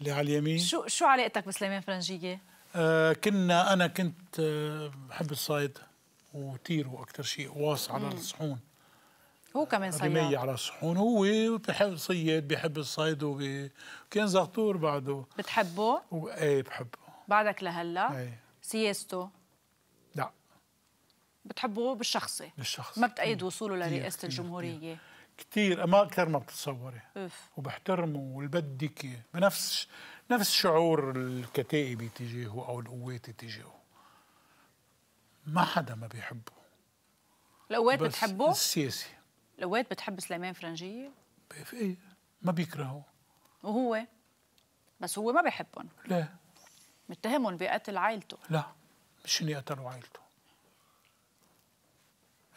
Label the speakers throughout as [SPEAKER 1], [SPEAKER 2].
[SPEAKER 1] اللي على اليمين شو
[SPEAKER 2] شو علاقتك بسليمان فرنجيه؟
[SPEAKER 1] آه كنا انا كنت آه بحب الصيد وتيره اكثر شيء واص على الصحون
[SPEAKER 2] هو كمان صياد رمية
[SPEAKER 1] على الصحون هو بحب صياد بحب الصيد وكان زغطور بعده
[SPEAKER 2] بتحبه؟ و... ايه بحبه بعدك لهلا؟ ايه سياسته؟ لا بتحبه بالشخصي بالشخصي ما بتأيد وصوله لرئاسة الجمهورية
[SPEAKER 1] كثير ما اكثر ما بتتصوري وبحترمه والبدك بنفس نفس شعور الكتائب تجاهه او القوات تجاهه ما حدا ما بيحبه
[SPEAKER 2] القوات بتحبه؟ السياسي القوات بتحب سليمان فرنجية؟ ايه
[SPEAKER 1] ما بيكرهه
[SPEAKER 2] وهو بس هو ما بيحبهم لا متهمهم بقتل عائلته
[SPEAKER 1] لا مش اني قتلوا عائلته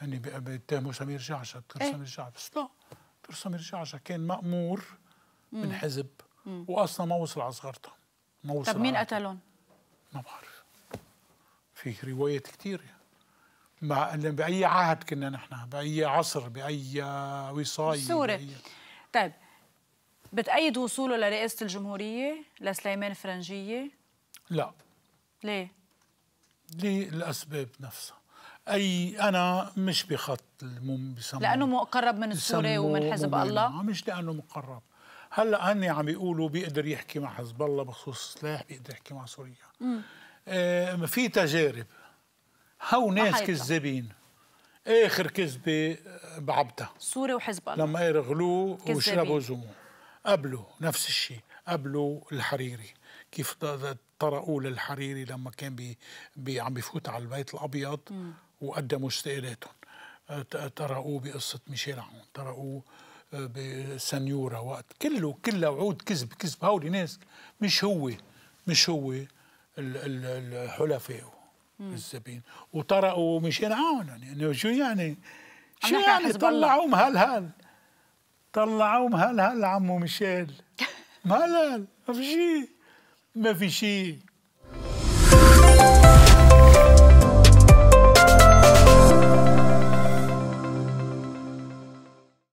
[SPEAKER 1] هني يعني بيتهموا سمير جعشة دكتور ايه؟ سمير جعجع بس لا دكتور سمير جعشة كان مأمور مم. من حزب مم. واصلا ما وصل على صغرته ما وصل طب مين
[SPEAKER 2] قتلهم؟ ما بعرف
[SPEAKER 1] في روايات كثير مع بأي عهد كنا نحن بأي عصر بأي وصاية سوري بأي...
[SPEAKER 2] طيب بتأيد وصوله لرئاسة الجمهورية لسليمان فرنجية؟ لا ليه؟ ليه
[SPEAKER 1] الأسباب نفسها اي انا مش بخط المم لانه
[SPEAKER 2] مقرب من السوري ومن حزب الله آه،
[SPEAKER 1] مش لانه مقرب هلا هن عم بيقولوا بيقدر يحكي مع حزب الله بخصوص سلاح بيقدر يحكي مع سوريا آه في تجارب هو ناس كذابين اخر كذبه آه، بعبتها
[SPEAKER 2] سوري وحزب الله لما
[SPEAKER 1] يرغلوه وشربوا زمو قبله نفس الشيء قبله الحريري كيف طرقوا للحريري لما كان بي بي عم بفوت على البيت الابيض وقدموا استقالاتهم آه، طرقوه بقصه ميشيل عون طرقوه آه، بسنيوره وقت كله كله وعود كذب كذب هول ناس مش هو مش هو الحلفاء الزبين وطرقوا ميشيل عون يعني شو يعني
[SPEAKER 2] شو يعني طلعوه مهلهل
[SPEAKER 1] طلعوه مهلهل عمو ميشيل مهلهل ما في شيء na Vichy